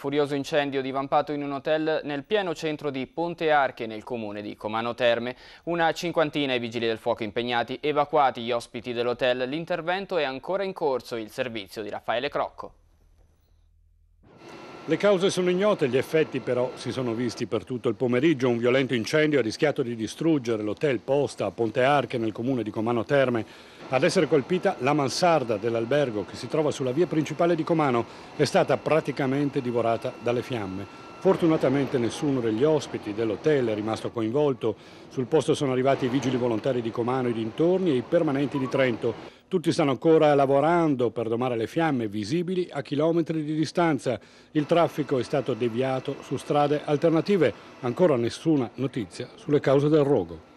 Furioso incendio divampato in un hotel nel pieno centro di Ponte Arche nel comune di Comano Terme. Una cinquantina i vigili del fuoco impegnati, evacuati gli ospiti dell'hotel. L'intervento è ancora in corso, il servizio di Raffaele Crocco. Le cause sono ignote, gli effetti però si sono visti per tutto il pomeriggio. Un violento incendio ha rischiato di distruggere l'hotel Posta a Ponte Arche nel comune di Comano Terme. Ad essere colpita la mansarda dell'albergo che si trova sulla via principale di Comano è stata praticamente divorata dalle fiamme. Fortunatamente nessuno degli ospiti dell'hotel è rimasto coinvolto. Sul posto sono arrivati i vigili volontari di Comano e dintorni e i permanenti di Trento tutti stanno ancora lavorando per domare le fiamme visibili a chilometri di distanza. Il traffico è stato deviato su strade alternative. Ancora nessuna notizia sulle cause del rogo.